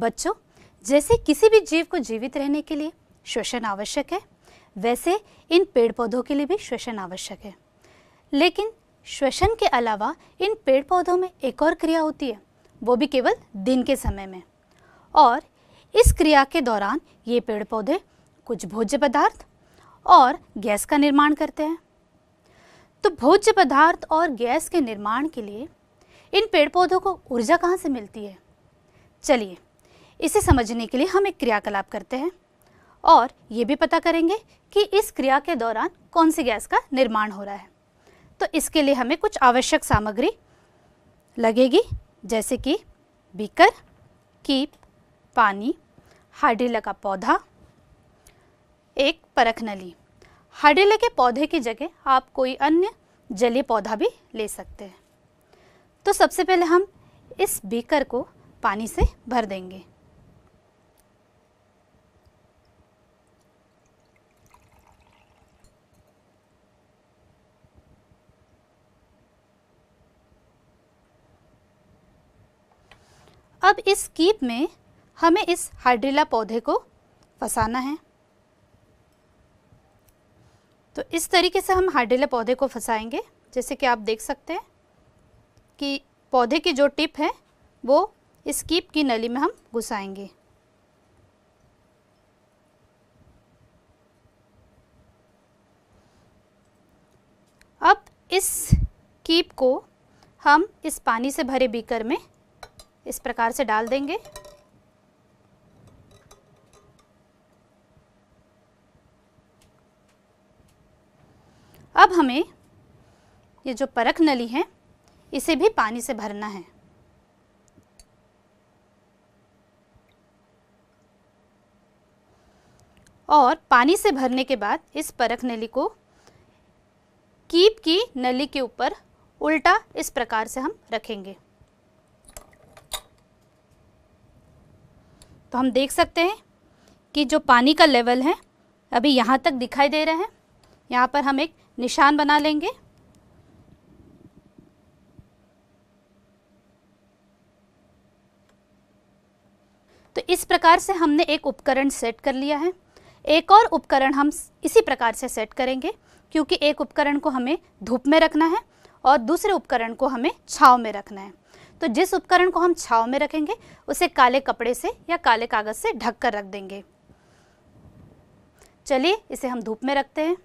बच्चों जैसे किसी भी जीव को जीवित रहने के लिए श्वसन आवश्यक है वैसे इन पेड़ पौधों के लिए भी श्वसन आवश्यक है लेकिन श्वसन के अलावा इन पेड़ पौधों में एक और क्रिया होती है वो भी केवल दिन के समय में और इस क्रिया के दौरान ये पेड़ पौधे कुछ भोज्य पदार्थ और गैस का निर्माण करते हैं तो भोज्य पदार्थ और गैस के निर्माण के लिए इन पेड़ पौधों को ऊर्जा कहाँ से मिलती है चलिए इसे समझने के लिए हम एक क्रियाकलाप करते हैं और ये भी पता करेंगे कि इस क्रिया के दौरान कौन सी गैस का निर्माण हो रहा है तो इसके लिए हमें कुछ आवश्यक सामग्री लगेगी जैसे कि बीकर कीप पानी हार्डिला का पौधा एक परख नली हार्डिला के पौधे की जगह आप कोई अन्य जलीय पौधा भी ले सकते हैं तो सबसे पहले हम इस बीकर को पानी से भर देंगे अब इस कीप में हमें इस हाइड्रिला पौधे को फंसाना है तो इस तरीके से हम हाइड्रिला पौधे को फंसाएंगे जैसे कि आप देख सकते हैं कि पौधे की जो टिप है वो इस कीप की नली में हम घुसाएंगे अब इस कीप को हम इस पानी से भरे बीकर में इस प्रकार से डाल देंगे अब हमें ये जो परख नली है इसे भी पानी से भरना है और पानी से भरने के बाद इस परख नली को कीप की नली के ऊपर उल्टा इस प्रकार से हम रखेंगे तो हम देख सकते हैं कि जो पानी का लेवल है अभी यहाँ तक दिखाई दे रहा है यहाँ पर हम एक निशान बना लेंगे तो इस प्रकार से हमने एक उपकरण सेट कर लिया है एक और उपकरण हम इसी प्रकार से सेट करेंगे क्योंकि एक उपकरण को हमें धूप में रखना है और दूसरे उपकरण को हमें छाव में रखना है तो जिस उपकरण को हम छाव में रखेंगे उसे काले कपड़े से या काले कागज़ से ढककर रख देंगे चलिए इसे हम धूप में रखते हैं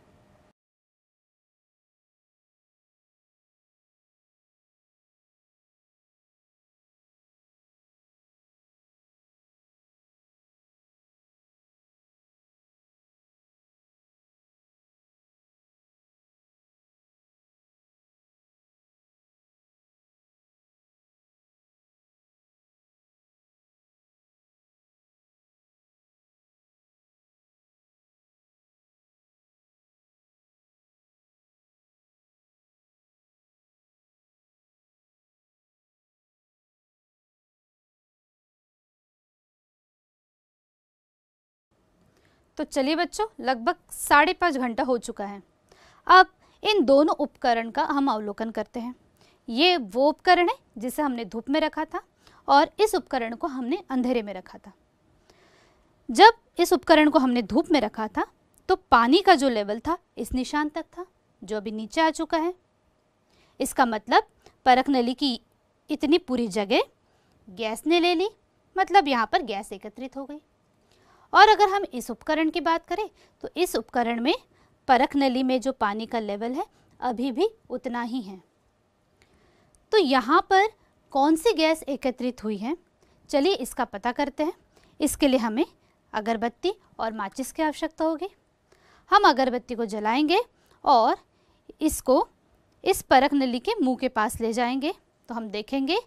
तो चलिए बच्चों लगभग साढ़े पाँच घंटा हो चुका है अब इन दोनों उपकरण का हम अवलोकन करते हैं ये वो उपकरण है जिसे हमने धूप में रखा था और इस उपकरण को हमने अंधेरे में रखा था जब इस उपकरण को हमने धूप में रखा था तो पानी का जो लेवल था इस निशान तक था जो अभी नीचे आ चुका है इसका मतलब परख नली की इतनी पूरी जगह गैस ने ले ली मतलब यहाँ पर गैस एकत्रित हो गई और अगर हम इस उपकरण की बात करें तो इस उपकरण में परख नली में जो पानी का लेवल है अभी भी उतना ही है तो यहाँ पर कौन सी गैस एकत्रित हुई है चलिए इसका पता करते हैं इसके लिए हमें अगरबत्ती और माचिस की आवश्यकता होगी हम अगरबत्ती को जलाएंगे और इसको इस परख नली के मुंह के पास ले जाएंगे तो हम देखेंगे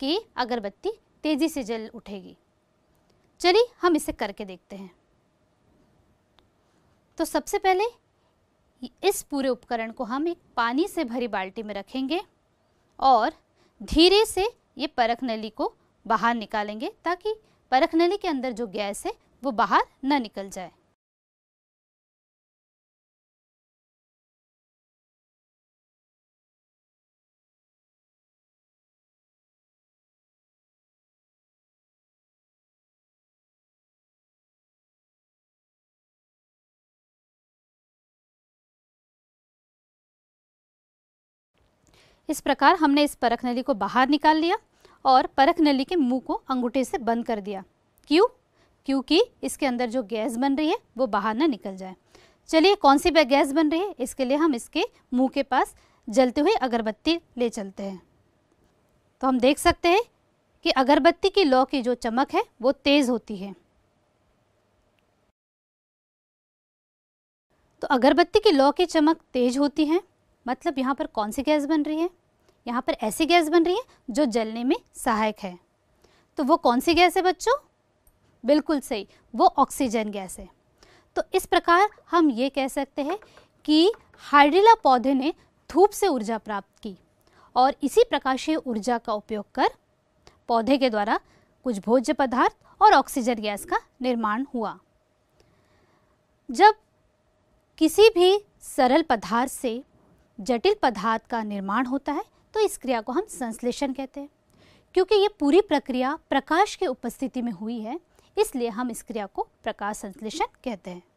कि अगरबत्ती तेज़ी से जल उठेगी चलिए हम इसे करके देखते हैं तो सबसे पहले इस पूरे उपकरण को हम एक पानी से भरी बाल्टी में रखेंगे और धीरे से ये परख नली को बाहर निकालेंगे ताकि परख नली के अंदर जो गैस है वो बाहर ना निकल जाए इस प्रकार हमने इस परख नली को बाहर निकाल लिया और परख नली के मुंह को अंगूठे से बंद कर दिया क्यों क्योंकि इसके अंदर जो गैस बन रही है वो बाहर ना निकल जाए चलिए कौन सी गैस बन रही है इसके लिए हम इसके मुंह के पास जलते हुए अगरबत्ती ले चलते हैं तो हम देख सकते हैं कि अगरबत्ती की लौ की जो चमक है वो तेज़ होती है तो अगरबत्ती की लौ की चमक तेज़ होती है मतलब यहाँ पर कौन सी गैस बन रही है यहाँ पर ऐसी गैस बन रही है जो जलने में सहायक है तो वो कौन सी गैस है बच्चों बिल्कुल सही वो ऑक्सीजन गैस है तो इस प्रकार हम ये कह सकते हैं कि हाइड्रिला पौधे ने धूप से ऊर्जा प्राप्त की और इसी प्रकाशीय ऊर्जा का उपयोग कर पौधे के द्वारा कुछ भोज्य पदार्थ और ऑक्सीजन गैस का निर्माण हुआ जब किसी भी सरल पदार्थ से जटिल पदार्थ का निर्माण होता है तो इस क्रिया को हम संश्लेषण कहते हैं क्योंकि ये पूरी प्रक्रिया प्रकाश की उपस्थिति में हुई है इसलिए हम इस क्रिया को प्रकाश संश्लेषण कहते हैं